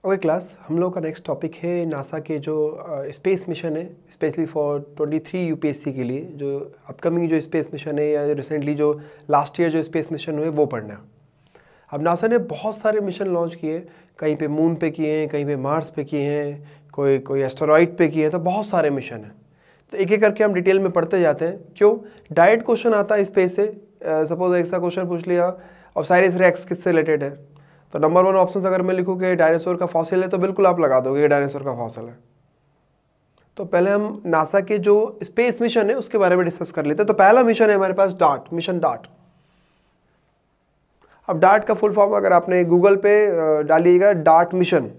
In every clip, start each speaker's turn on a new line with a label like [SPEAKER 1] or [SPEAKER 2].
[SPEAKER 1] Okay okay, class हम लोग का नेक्स्ट टॉपिक है नासा के जो स्पेस मिशन है स्पेशली फॉर 23 यूपीएससी के लिए जो अपकमिंग जो स्पेस मिशन है या रिसेंटली जो लास्ट ईयर जो स्पेस मिशन हुए वो पढ़ना अब नासा ने बहुत सारे मिशन लॉन्च किए कहीं पे मून पे किए हैं कहीं पे मार्स पे किए हैं कोई कोई एस्टेरॉइड पे किए हैं तो बहुत सारे मिशन हैं तो एक एक करके हम डिटेल में पढ़ते जाते हैं क्यों डायरेक्ट क्वेश्चन आता है स्पेस से सपोज एक सा क्वेश्चन पूछ लिया और साइरिस रैक्स किससे रिलेटेड है तो नंबर वन ऑप्शन अगर मैं लिखूँ कि डायनासोर का फॉसिल है तो बिल्कुल आप लगा दोगे डायनासोर का फॉसिल है तो पहले हम नासा के जो स्पेस मिशन है उसके बारे में डिस्कस कर लेते हैं तो पहला मिशन है हमारे पास डार्ट मिशन डार्ट अब डार्ट का फुल फॉर्म अगर आपने गूगल पे डालिएगा डार्ट मिशन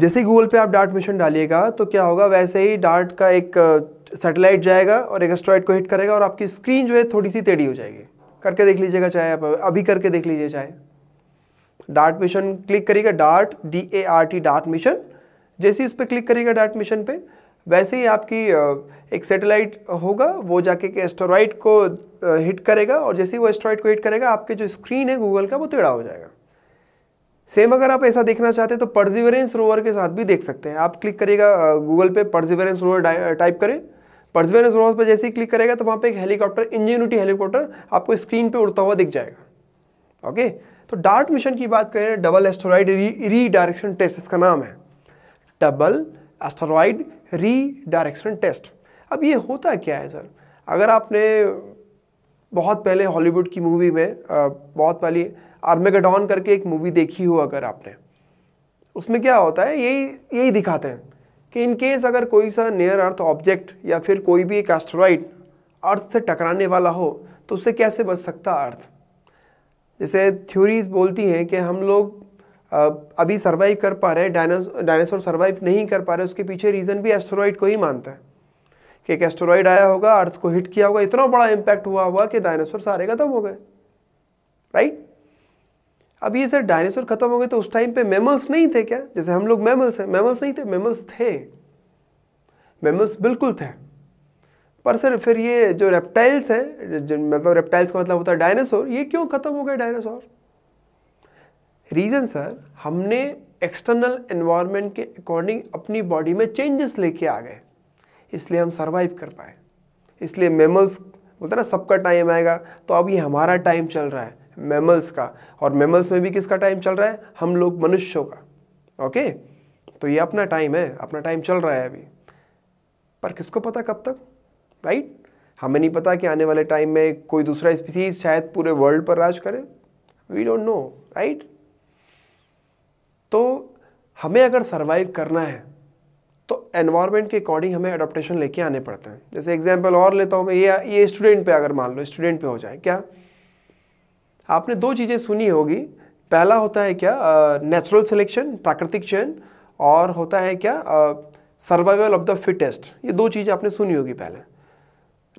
[SPEAKER 1] जैसे ही गूगल पे आप डार्ट मिशन डालिएगा तो क्या होगा वैसे ही डार्ट का एक सैटेलाइट जाएगा और एक एस्ट्रॉइड को हिट करेगा और आपकी स्क्रीन जो है थोड़ी सी टेढ़ी हो जाएगी करके देख लीजिएगा चाहे आप अभी करके देख लीजिए चाहे डार्ट मिशन क्लिक करिएगा DART D A R T DART mission जैसे ही उस पर क्लिक करिएगा डार्ट मिशन पे वैसे ही आपकी एक सैटेलाइट होगा वो जाके के एस्ट्रॉइड को हिट करेगा और जैसे ही वो एस्टोराइड को हिट करेगा आपके जो स्क्रीन है गूगल का वो टेढ़ा हो जाएगा सेम अगर आप ऐसा देखना चाहते हैं तो परजिवरेंस रोवर के साथ भी देख सकते हैं आप क्लिक करिएगा गूगल पे परजिवरेंस रोवर टाइप करें परजिवरेंस रोवर पर जैसे ही क्लिक करेगा तो वहाँ पे एक हेलीकॉप्टर इंजीनिटी हेलीकॉप्टर आपको स्क्रीन पे उड़ता हुआ दिख जाएगा ओके तो डार्ट मिशन की बात करें डबल एस्टोराइड रीडायरेक्शन टेस्ट इसका नाम है डबल एस्टोराइड रीडायरेक्शन टेस्ट अब ये होता क्या है सर अगर आपने बहुत पहले हॉलीवुड की मूवी में बहुत पहले आर्मेगाडॉन करके एक मूवी देखी हो अगर आपने उसमें क्या होता है यही यही दिखाते हैं कि इन केस अगर कोई सा नियर अर्थ ऑब्जेक्ट या फिर कोई भी एक एस्ट्रॉइड अर्थ से टकराने वाला हो तो उससे कैसे बच सकता अर्थ जैसे थ्योरीज बोलती हैं कि हम लोग अभी सर्वाइव कर पा रहे हैं डायनासोर सर्वाइव नहीं कर पा रहे उसके पीछे रीज़न भी एस्ट्रॉयड को ही मानता है कि एक एस्ट्रॉयड आया होगा अर्थ को हिट किया होगा इतना बड़ा इम्पैक्ट हुआ हुआ कि डायनासोर सारे खत्म हो गए राइट अब ये सर डायनासोर खत्म हो गए तो उस टाइम पे मेमल्स नहीं थे क्या जैसे हम लोग मेमल्स हैं मेमल्स नहीं थे मेमल्स थे मेमल्स बिल्कुल थे पर सर फिर ये जो रेप्टाइल्स हैं मतलब रेप्टाइल्स का मतलब होता है डायनासोर ये क्यों ख़त्म हो गए डायनासोर रीज़न सर हमने एक्सटर्नल एनवायरनमेंट के अकॉर्डिंग अपनी बॉडी में चेंजेस लेके आ गए इसलिए हम सर्वाइव कर पाए इसलिए मेमल्स बोलते ना सबका टाइम आएगा तो अब ये हमारा टाइम चल रहा है मेमल्स का और मेमल्स में भी किसका टाइम चल रहा है हम लोग मनुष्यों का ओके तो ये अपना टाइम है अपना टाइम चल रहा है अभी पर किसको पता कब तक राइट हमें नहीं पता कि आने वाले टाइम में कोई दूसरा स्पीसीज शायद पूरे वर्ल्ड पर राज करे वी डोंट नो राइट तो हमें अगर सर्वाइव करना है तो एनवायरमेंट के अकॉर्डिंग हमें अडोप्टेशन लेके आने पड़ते हैं जैसे एग्जांपल और लेता हूँ मैं ये ये स्टूडेंट पे अगर मान लो स्टूडेंट पे हो जाए क्या आपने दो चीज़ें सुनी होगी पहला होता है क्या नेचुरल सिलेक्शन प्राकृतिक चयन और होता है क्या सर्वाइवल ऑफ द फिटेस्ट ये दो चीज़ आपने सुनी होगी पहले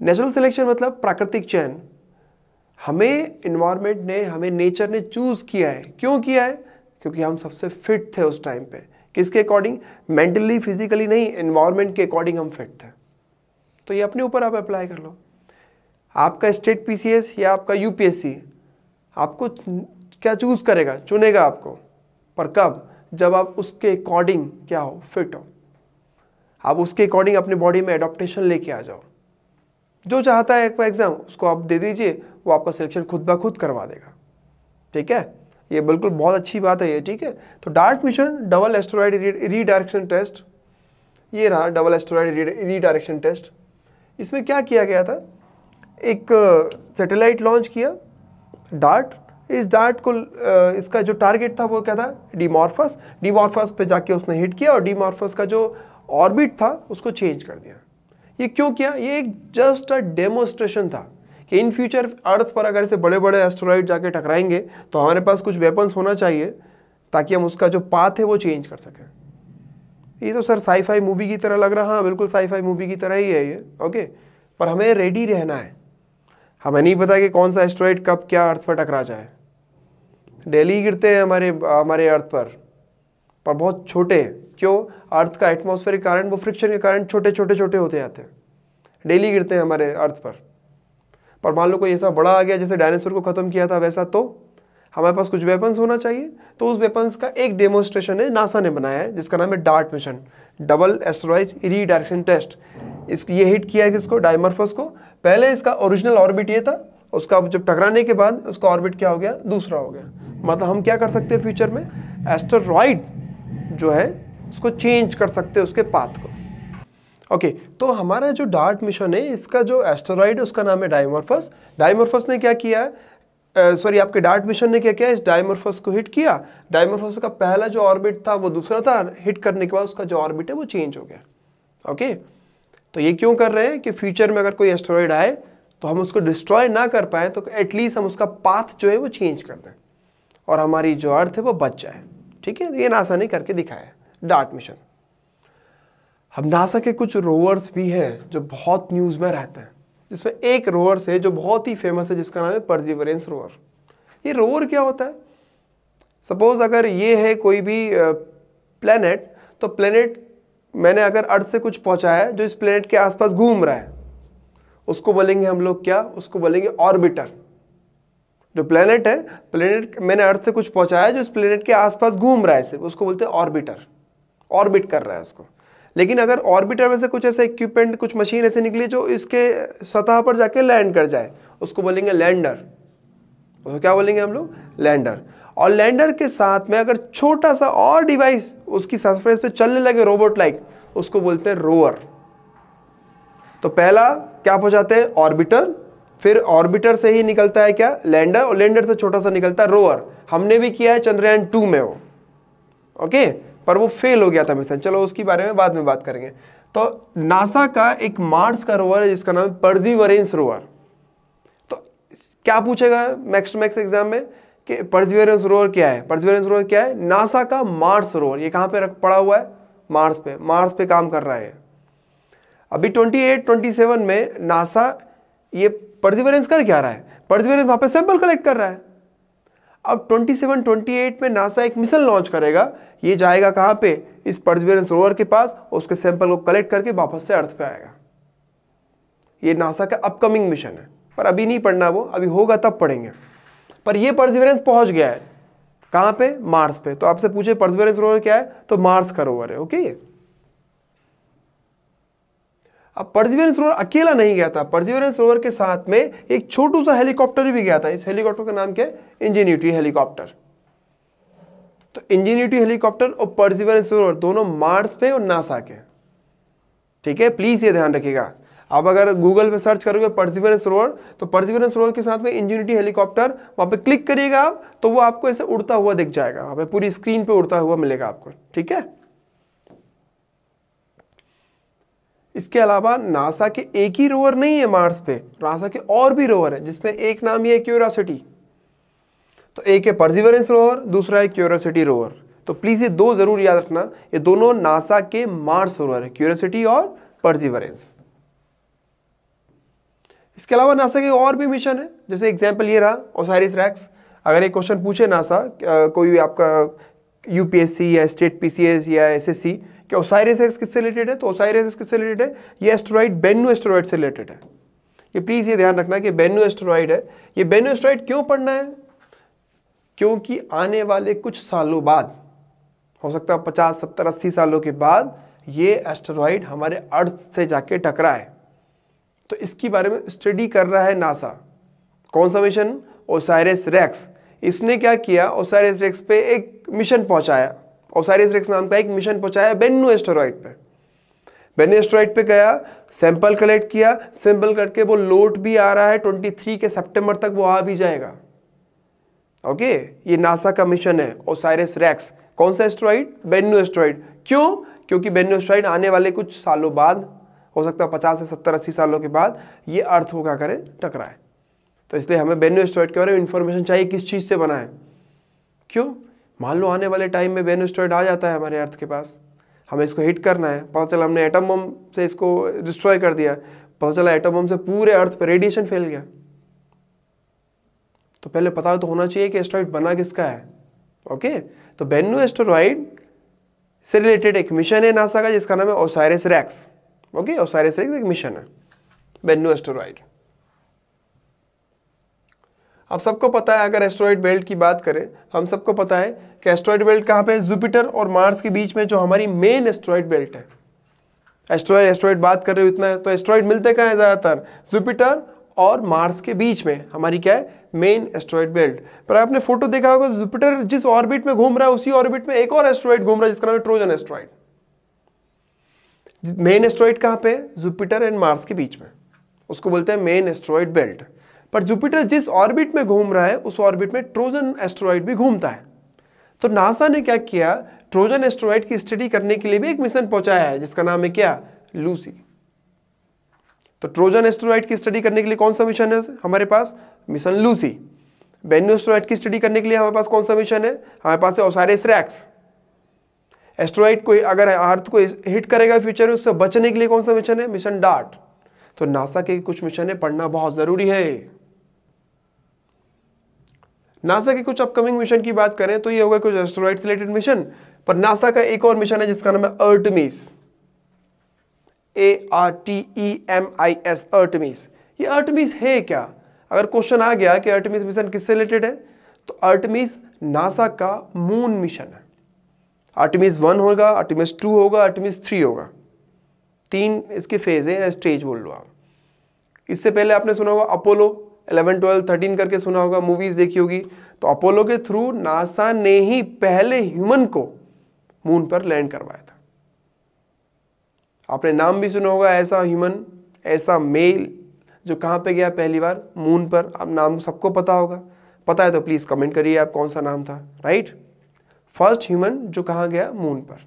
[SPEAKER 1] नेचुरल सिलेक्शन मतलब प्राकृतिक चयन हमें इन्वायरमेंट ने हमें नेचर ने चूज़ किया है क्यों किया है क्योंकि हम सबसे फिट थे उस टाइम पे किसके अकॉर्डिंग मेंटली फिजिकली नहीं इन्वायरमेंट के अकॉर्डिंग हम फिट थे तो ये अपने ऊपर आप अप्लाई कर लो आपका स्टेट पी या आपका यू आपको क्या चूज़ करेगा चुनेगा आपको पर कब जब आप उसके अकॉर्डिंग क्या हो फिट हो आप उसके अकॉर्डिंग अपने बॉडी में एडोप्टेशन लेके आ जाओ जो चाहता है एक एग्ज़ाम उसको आप दे दीजिए वो आपका सिलेक्शन खुद ब खुद करवा देगा ठीक है ये बिल्कुल बहुत अच्छी बात है ये ठीक है तो DART mission double asteroid redirection test ये रहा डबल एस्ट्रॉयड रीडायरेक्शन टेस्ट इसमें क्या किया गया था एक सैटेलाइट लॉन्च किया डार्ट इस डार्ट को इसका जो टारगेट था वो क्या था डीमॉर्फस डीमॉर्फस पे जाके उसने हिट किया और डीमॉर्फस का जो ऑर्बिट था उसको चेंज कर दिया ये क्यों किया ये एक जस्ट अ डेमोस्ट्रेशन था कि इन फ्यूचर अर्थ पर अगर ऐसे बड़े बड़े एस्ट्रॉइड जाके टकराएंगे तो हमारे पास कुछ वेपन्स होना चाहिए ताकि हम उसका जो पाथ है वो चेंज कर सकें ये तो सर साईफाई मूवी की तरह लग रहा है हाँ, बिल्कुल साईफाई मूवी की तरह ही है ये ओके पर हमें रेडी रहना है हमें नहीं पता कि कौन सा एस्ट्रॉइड कब क्या अर्थ पर टकरा जाए डेली गिरते हैं हमारे हमारे अर्थ पर पर बहुत छोटे हैं क्यों अर्थ का एटमॉस्फेरिक कारण वो फ्रिक्शन के कारण छोटे छोटे छोटे होते जाते हैं डेली गिरते हैं हमारे अर्थ पर पर मान लो कोई ऐसा बड़ा आ गया जैसे डायनासोर को ख़त्म किया था वैसा तो हमारे पास कुछ वेपन्स होना चाहिए तो उस वेपन्स का एक डेमोन्स्ट्रेशन है नासा ने बनाया है जिसका नाम है DART mission double asteroid redirection test इस ये हिट किया है किसको डायमर्फस को पहले इसका ओरिजिनल ऑर्बिट ये था उसका जब टकराने के बाद उसका ऑर्बिट क्या हो गया दूसरा हो गया मतलब हम क्या कर सकते हैं फ्यूचर में एस्ट्रॉइड जो है उसको चेंज कर सकते हो उसके पाथ को ओके okay, तो हमारा जो डार्ट मिशन है इसका जो एस्टोराइड है उसका नाम है डाइमोर्फस डायमोरफस ने क्या किया है सॉरी आपके डार्ट मिशन ने क्या किया इस डायमोरफस को हिट किया डाइमोर्फस का पहला जो ऑर्बिट था वो दूसरा था हिट करने के बाद उसका जो ऑर्बिट है वो चेंज हो गया ओके okay? तो ये क्यों कर रहे हैं कि फ्यूचर में अगर कोई एस्टेरॉयड आए तो हम उसको डिस्ट्रॉय ना कर पाए तो एटलीस्ट हम उसका पाथ जो है वो चेंज कर दें और हमारी जो अर्थ है वो बच जाए ठीक है तो ये नासा ने करके दिखाया डार्ट मिशन हम नासा के कुछ रोवर्स भी हैं जो बहुत न्यूज़ में रहते हैं जिसमें एक रोवर्स है जो बहुत ही फेमस है जिसका नाम है परजीवरेंस रोवर ये रोवर क्या होता है सपोज़ अगर ये है कोई भी प्लेनेट तो प्लेनेट मैंने अगर अर्थ से कुछ पहुंचाया है जो इस प्लेनेट के आसपास घूम रहा है उसको बोलेंगे हम लोग क्या उसको बोलेंगे ऑर्बिटर जो प्लेनेट है प्लेनेट मैंने अर्थ से कुछ पहुंचाया है जो इस प्लेनेट के आसपास घूम रहा है सिर्फ उसको बोलते हैं ऑर्बिटर ऑर्बिट कर रहा है उसको लेकिन अगर ऑर्बिटर में से कुछ ऐसे इक्विपमेंट कुछ मशीन ऐसे निकली जो इसके सतह पर जाके लैंड कर जाए उसको बोलेंगे लैंडर उसको क्या बोलेंगे हम लोग लैंडर और लैंडर के साथ में अगर छोटा सा और डिवाइस उसकी सरफेस पे चलने लगे रोबोट लाइक उसको बोलते हैं रोवर तो पहला क्या पहुंचाते हैं ऑर्बिटर फिर ऑर्बिटर से ही निकलता है क्या लैंडर और लैंडर से छोटा सा निकलता है रोवर हमने भी किया है चंद्रयान टू में वो ओके पर वो फेल हो गया था मिशन चलो उसके बारे में बाद में बात करेंगे तो नासा का एक मार्स का रोवर है जिसका नाम है परजीवरेंस रोवर तो क्या पूछेगा मैक्स मैक्स एग्जाम में कि परजीवरेंस रोवर क्या है परजीवरेंस रोवर क्या है नासा का मार्स रोवर ये कहाँ पे रख पड़ा हुआ है मार्स पे मार्स पे काम कर रहा है अभी 28, 27 में नासा ये परजीवरेंस कर क्या रहा है परजीवरेंस वहाँ पे सैंपल कलेक्ट कर रहा है अब 27, 28 में नासा एक मिशन लॉन्च करेगा ये जाएगा कहाँ पे इस परजवेरेंस रोवर के पास और उसके सैंपल को कलेक्ट करके वापस से अर्थ पे आएगा ये नासा का अपकमिंग मिशन है पर अभी नहीं पढ़ना वो अभी होगा तब पढ़ेंगे पर ये परजिवेरेंस पहुंच गया है कहाँ पे मार्स पे तो आपसे पूछे परजिवेरेंस रोवर क्या है तो मार्स का रोवर है ओके अब परजीवरेंस रोवर अकेला नहीं गया था परजीवरेंस रोवर के साथ में एक छोटू सा हेलीकॉप्टर भी गया था इस हेलीकॉप्टर का नाम क्या है इंजीन्यूटी हेलीकॉप्टर तो इंजीन्यूटी हेलीकॉप्टर और परजीवरेंस रोवर दोनों मार्स पे और नासा के ठीक है प्लीज़ ये ध्यान रखिएगा आप अगर गूगल पे सर्च करोगे परजीवरेंस रोवर तो परजीवरेंस रोवर के साथ में इंजीन्यूटी हेलीकॉप्टर वहां पर क्लिक करिएगा आप तो वो आपको ऐसे उड़ता हुआ दिख जाएगा वहाँ पर पूरी स्क्रीन पर उड़ता हुआ मिलेगा आपको ठीक है इसके अलावा नासा के एक ही रोवर नहीं है मार्स पे नासा के और भी रोवर हैं जिसमें एक नाम ही है क्यूरासिटी तो एक है परसिवरेंस रोवर दूसरा है क्यूरासिटी रोवर तो प्लीज़ ये दो ज़रूर याद रखना ये दोनों नासा के मार्स रोवर है क्यूरासिटी और परसिवरेंस इसके अलावा नासा के और भी मिशन है जैसे एग्जाम्पल ये रहा ओसारिस रैक्स अगर ये क्वेश्चन पूछे नासा कोई भी आपका यूपीएससी या स्टेट पीसीएस या एसएससी कि ओसाइरिस एक्स किससे रिलेटेड है तो ओसाइरिस एक्स किससे रिलेटेड है ये एस्ट्रॉइड बेनू एस्ट्रॉइड से रिलेटेड है ये प्लीज़ ये ध्यान रखना कि बेनू एस्ट्रॉइड है ये बेनू एस्ट्रॉइड क्यों पढ़ना है क्योंकि आने वाले कुछ सालों बाद हो सकता है पचास सत्तर अस्सी सालों के बाद ये एस्टेरॉइड हमारे अर्थ से जाके टकरा है तो इसके बारे में स्टडी कर रहा है नासा कौन सा मिशन ओसाइरिस रेक्स इसने क्या किया ओसायरस रेक्स पे एक मिशन पहुंचाया ओसारिस रेक्स नाम का एक मिशन पहुंचाया बेनु एस्टोराइड पे बेनु एस्टोराइड पे गया सैंपल कलेक्ट किया सैंपल करके वो लोट भी आ रहा है 23 के सितंबर तक वो आ भी जाएगा ओके ये नासा का मिशन है ओसारिस रेक्स कौन सा एस्ट्रॉइड बेनु एस्ट्रॉइड क्यों क्योंकि बेनु एस्ट्रॉइड आने वाले कुछ सालों बाद हो सकता है पचास से सत्तर अस्सी सालों के बाद ये अर्थ होगा करें टकराए तो इसलिए हमें बेनु एस्ट्रॉइड के बारे में इन्फॉर्मेशन चाहिए किस चीज़ से बना है क्यों मान लो आने वाले टाइम में बेन स्टेरॉयड आ जाता है हमारे अर्थ के पास हमें इसको हिट करना है पता चला हमने एटम बम से इसको डिस्ट्रॉय कर दिया पता चला एटम बम से पूरे अर्थ पर रेडिएशन फैल गया तो पहले पता तो होना चाहिए कि एस्ट्रॉइड बना किसका है ओके तो बेनु एस्ट्रॉइड से रिलेटेड एक मिशन है नासा का जिसका नाम है Osiris REx okay Osiris REx एक मिशन है बेनु एस्ट्रॉइड अब सबको पता है अगर एस्ट्रॉयड बेल्ट की बात करें हम सबको पता है कि एस्ट्रॉयड बेल्ट कहाँ पे है जुपिटर और मार्स के बीच में जो हमारी मेन एस्ट्रॉयड बेल्ट है एस्ट्रॉयड एस्ट्रॉयड बात कर रहे हो इतना है तो एस्ट्रॉयड मिलते कहाँ हैं ज़्यादातर जुपिटर और मार्स के बीच में हमारी क्या है मेन एस्ट्रॉयड बेल्ट पर आपने फोटो देखा होगा जुपिटर जिस ऑर्बिट में घूम रहा है उसी ऑर्बिट में एक और एस्ट्रॉयड घूम रहा है जिसका नाम है ट्रोजन एस्ट्रॉयड मेन एस्ट्रॉयड कहाँ पे जुपिटर एंड मार्स के बीच में उसको बोलते हैं मेन एस्ट्रॉयड बेल्ट पर जुपिटर जिस ऑर्बिट में घूम रहा है उस ऑर्बिट में ट्रोजन एस्ट्रॉयड भी घूमता है तो नासा ने क्या किया ट्रोजन एस्ट्रॉयड की स्टडी करने के लिए भी एक मिशन पहुंचाया है जिसका नाम है क्या लूसी तो ट्रोजन एस्ट्रॉयड की स्टडी करने के लिए कौन सा मिशन है हमारे पास मिशन लूसी बेन्यू एस्ट्रॉयड की स्टडी करने के लिए हमारे पास कौन सा मिशन है हमारे पास है ओसारे स्रैक्स एस्ट्रॉइड को अगर अर्थ को हिट करेगा फ्यूचर में उससे बचने के लिए कौन सा मिशन है मिशन डार्ट तो नासा के कुछ मिशन है पढ़ना बहुत ज़रूरी है नासा के कुछ अपकमिंग मिशन की बात करें तो ये होगा कुछ एस्ट्रॉइड रिलेटेड मिशन पर नासा का एक और मिशन है जिसका नाम है Artemis A R T E M I S Artemis ये अर्टमीस है क्या अगर क्वेश्चन आ गया कि अर्टमीस मिशन किससे रिलेटेड है तो अर्टमीस नासा का मून मिशन है आर्टिमिस वन होगा आर्टिमिस टू होगा आर्टिमिस थ्री होगा तीन इसके फेज है स्टेज बोल लो आप इससे पहले आपने सुना होगा अपोलो इलेवन ट्वेल्व थर्टीन करके सुना होगा मूवीज़ देखी होगी तो अपोलो के थ्रू नासा ने ही पहले ह्यूमन को मून पर लैंड करवाया था आपने नाम भी सुना होगा ऐसा ह्यूमन ऐसा मेल जो कहाँ पे गया पहली बार मून पर आप नाम सबको पता होगा पता है तो प्लीज़ कमेंट करिए आप कौन सा नाम था राइट फर्स्ट ह्यूमन जो कहाँ गया मून पर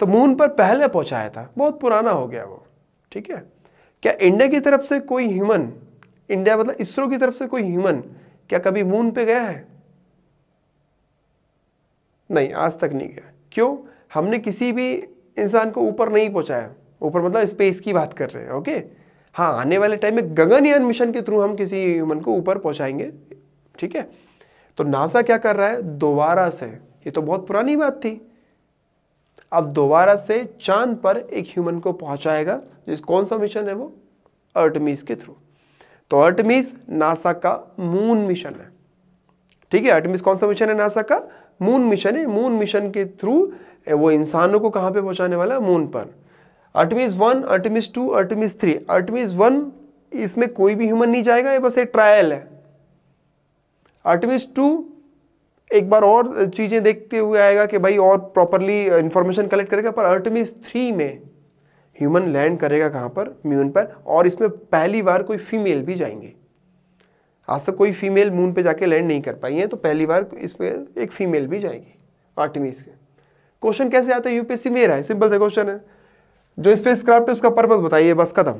[SPEAKER 1] तो मून पर पहले पहुंचाया था बहुत पुराना हो गया वो ठीक है क्या इंडिया की तरफ से कोई ह्यूमन इंडिया मतलब इसरो की तरफ से कोई ह्यूमन क्या कभी मून पे गया है नहीं आज तक नहीं गया क्यों हमने किसी भी इंसान को ऊपर नहीं पहुंचाया ऊपर मतलब स्पेस की बात कर रहे हैं ओके हाँ आने वाले टाइम में गगनयान मिशन के थ्रू हम किसी ह्यूमन को ऊपर पहुंचाएंगे ठीक है तो नासा क्या कर रहा है दोबारा से ये तो बहुत पुरानी बात थी अब दोबारा से चांद पर एक ह्यूमन को पहुंचाएगा जिस कौन सा मिशन है वो अर्टमीज के थ्रू तो अर्टमिस नासा का मून मिशन है ठीक है अर्टमिस कौन सा मिशन है नासा का मून मिशन है मून मिशन के थ्रू वो इंसानों को कहाँ पे पहुँचाने वाला है मून पर Artemis one Artemis two Artemis three Artemis one इसमें कोई भी ह्यूमन नहीं जाएगा ये बस एक ट्रायल है अर्टमिस टू एक बार और चीज़ें देखते हुए आएगा कि भाई और प्रॉपरली इन्फॉर्मेशन कलेक्ट करेगा पर अर्टमिस थ्री में ह्यूमन लैंड करेगा कहाँ पर म्यून पर और इसमें पहली बार कोई फीमेल भी जाएंगे आज तक कोई फीमेल मून पे जाके लैंड नहीं कर पाई है तो पहली बार इसमें एक फीमेल भी जाएगी आर्टिमिस के क्वेश्चन कैसे आता है यूपीएससी में रहा है सिंपल सा क्वेश्चन है जो स्पेस क्राफ्ट है उसका पर्पज बताइए बस खत्म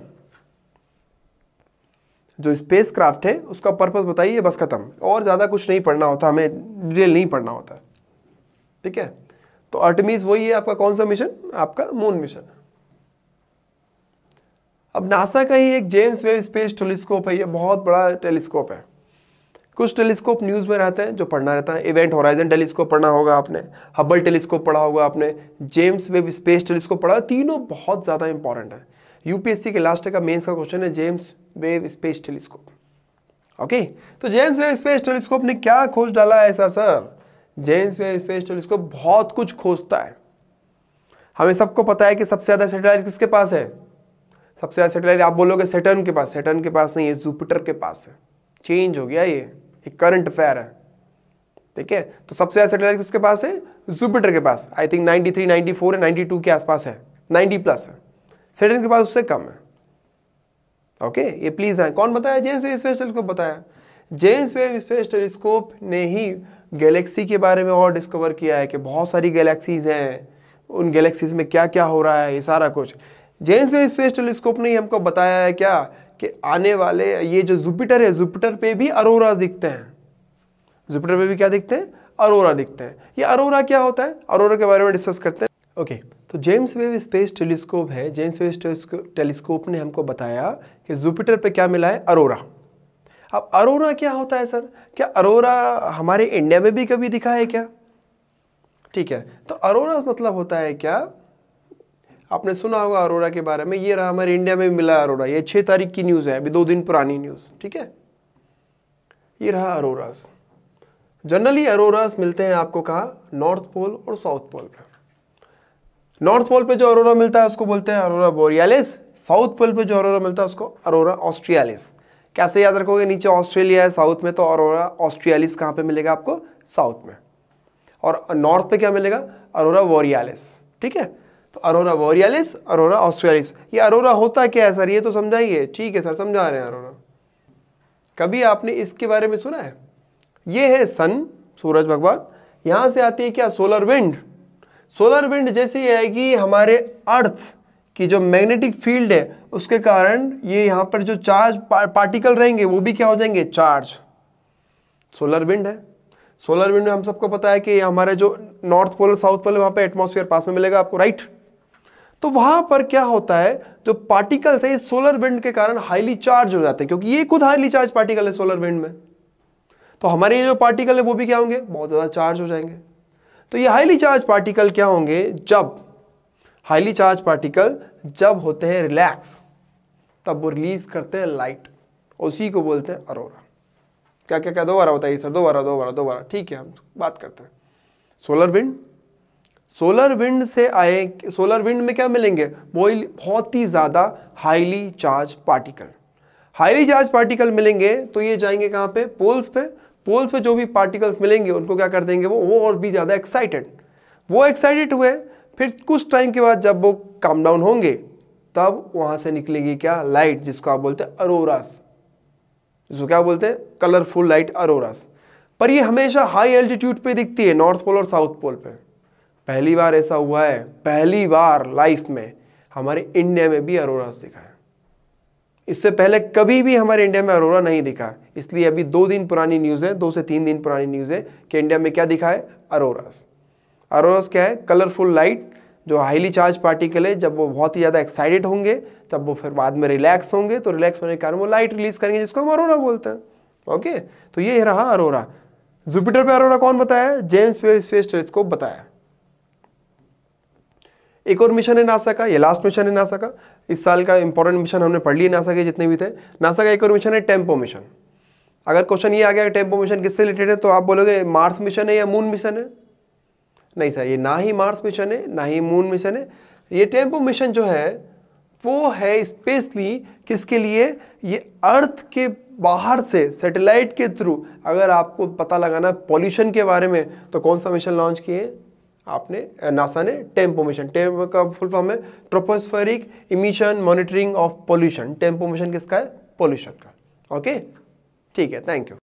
[SPEAKER 1] जो स्पेस क्राफ्ट है उसका पर्पज बताइए बस खत्म और ज़्यादा कुछ नहीं पढ़ना होता हमें डिटेल नहीं पढ़ना होता ठीक है तो आर्टिमीज वही है आपका कौन सा मिशन आपका मून मिशन अब नासा का ही एक जेम्स वेब स्पेस टेलीस्कोप है ये बहुत बड़ा टेलीस्कोप है कुछ टेलीस्कोप न्यूज़ में रहते हैं जो पढ़ना रहता है इवेंट होराइजन टेलीस्कोप पढ़ना होगा आपने हब्बल टेलीस्कोप पढ़ा होगा आपने जेम्स वेब स्पेस टेलीस्कोप पढ़ा तीनों बहुत ज़्यादा इंपॉर्टेंट है यूपीएससी के लास्ट का मेंस का क्वेश्चन है James Webb space telescope okay तो जेम्स वेब स्पेस टेलीस्कोप ने क्या खोज डाला है ऐसा sir James Webb space telescope बहुत कुछ खोजता है हमें सबको पता है कि सबसे ज़्यादा सैटेलाइट किसके पास है सबसे ज़्यादा सेटेलाइट आप बोलोगे सेटर्न के पास सेटर्न के पास नहीं है जुपिटर के पास है चेंज हो गया ये करंट अफेयर है ठीक है तो सबसे ज़्यादा सेटेलाइट उसके पास है जुपिटर के पास आई थिंक 93, 94 है टू के आसपास है 90 प्लस है सेटर्न के पास उससे कम है ओके okay, ये प्लीज़ है कौन बताया जेम्स वेब स्पेस टेलीस्कोप बताया जेम्स वेब स्पेस टेलीस्कोप ने ही गैलेक्सी के बारे में और डिस्कवर किया है कि बहुत सारी गैलेक्सीज़ हैं उन गैलेक्सीज़ में क्या क्या हो रहा है ये सारा कुछ जेम्स वे स्पेस टेलीस्कोप ने हमको बताया है क्या कि आने वाले ये जो जुपिटर है जुपिटर पे भी अरोरा दिखते हैं जुपिटर पे भी क्या दिखते हैं अरोरा दिखते हैं ये अरोरा क्या होता है अरोरा के बारे में डिस्कस करते हैं ओके तो जेम्स वेव स्पेस टेलीस्कोप है जेम्स वेव टेलीस्कोप ने हमको बताया कि जुपिटर पे क्या मिला है अरोरा अब अरोरा क्या होता है सर क्या अरोरा हमारे इंडिया में भी कभी दिखा है क्या ठीक है तो अरोरा मतलब होता है क्या आपने सुना होगा अरोरा के बारे में ये रहा हमारे इंडिया में मिला अरोरा ये छः तारीख की न्यूज़ है अभी दो दिन पुरानी न्यूज़ ठीक है ये रहा अरोराज जनरली अरोरास मिलते हैं आपको कहाँ नॉर्थ पोल और साउथ पोल पर नॉर्थ पोल पे जो अरोरा मिलता है उसको बोलते हैं अरोरा बोरियालिस साउथ पोल पे जो अरोरा मिलता है उसको अरोरा ऑस्ट्रियालिस कैसे याद रखोगे नीचे ऑस्ट्रेलिया है साउथ में तो अरोरा ऑस्ट्रियालिस कहाँ पे मिलेगा आपको साउथ में और नॉर्थ पे क्या मिलेगा अरोरा बोरियालिस ठीक है तो अरोरा बोरियालिस अरोरा ऑस्ट्रेलिस ये अरोरा होता क्या है सर ये तो समझाइए ठीक है सर समझा रहे हैं अरोरा कभी आपने इसके बारे में सुना है ये है सन सूरज भगवान यहाँ से आती है क्या सोलर विंड सोलर विंड जैसी आएगी हमारे अर्थ की जो मैग्नेटिक फील्ड है उसके कारण ये यहाँ पर जो चार्ज पा, पार्टिकल रहेंगे वो भी क्या हो जाएंगे चार्ज सोलर विंड है सोलर विंड में हम सबको पता है कि हमारे जो नॉर्थ पोल साउथ पोल वहाँ पे एटमॉस्फेयर पास में मिलेगा आपको राइट तो वहां पर क्या होता है जो पार्टिकल्स है सोलर विंड के कारण हाईली चार्ज हो जाते हैं क्योंकि ये खुद हाईली चार्ज पार्टिकल है सोलर विंड में तो हमारे ये जो पार्टिकल है वो भी क्या होंगे बहुत ज़्यादा चार्ज हो जाएंगे तो ये हाईली चार्ज पार्टिकल क्या होंगे जब हाईली चार्ज पार्टिकल जब होते हैं रिलैक्स तब वो रिलीज करते हैं लाइट उसी को बोलते हैं अरोरा क्या क्या क्या दोबारा बताइए सर दोबारा दोबारा दोबारा ठीक है हम बात करते हैं सोलर विंड सोलर विंड से आए सोलर विंड में क्या मिलेंगे बहुत ही ज़्यादा highly charge particle highly charge particle मिलेंगे तो ये जाएंगे कहाँ पे पोल्स पे पोल्स पे जो भी पार्टिकल्स मिलेंगे उनको क्या कर देंगे वो वो और भी ज़्यादा एक्साइटेड वो एक्साइटेड हुए फिर कुछ टाइम के बाद जब वो काम डाउन होंगे तब वहाँ से निकलेगी क्या लाइट जिसको आप बोलते हैं अरोरास जिसको क्या बोलते हैं कलरफुल लाइट अरोरास पर ये हमेशा हाई एल्टीट्यूड पे दिखती है नॉर्थ पोल और साउथ पोल पर पहली बार ऐसा हुआ है पहली बार लाइफ में हमारे इंडिया में भी अरोरास दिखा है इससे पहले कभी भी हमारे इंडिया में अरोरा नहीं दिखा इसलिए अभी दो दिन पुरानी न्यूज़ है दो से तीन दिन पुरानी न्यूज़ है कि इंडिया में क्या दिखा है अरोरास अरोरास क्या है कलरफुल लाइट जो हाईली चार्ज पार्टिकल है जब वो बहुत ही ज़्यादा एक्साइटेड होंगे तब वो फिर बाद में रिलैक्स होंगे तो रिलैक्स होने के कारण वो लाइट रिलीज़ करेंगे जिसको हम अरोरा बोलते हैं ओके तो ये रहा अरोरा जुपिटर पर अरोरा कौन बताया जेम्स वेब स्पेस टेलीस्कोप बताया एक और मिशन है नासा का ये लास्ट मिशन है नासा का इस साल का इंपॉर्टेंट मिशन हमने पढ़ लिया नासा के जितने भी थे नासा का एक और मिशन है टेम्पो मिशन अगर क्वेश्चन ये आ गया टेम्पो मिशन किससे रिलेटेड है तो आप बोलोगे मार्स मिशन है या मून मिशन है नहीं सर ये ना ही मार्स मिशन है ना ही मून मिशन है ये टेम्पो मिशन जो है वो है स्पेशली किसके लिए ये अर्थ के बाहर से सैटेलाइट के थ्रू अगर आपको पता लगाना पॉल्यूशन के बारे में तो कौन सा मिशन लॉन्च किए आपने नासा ने टेम्पोमेशन टेम का फुल फॉर्म है tropospheric emission monitoring of pollution TEMPO mission किसका है पोल्यूशन का ओके ठीक है थैंक यू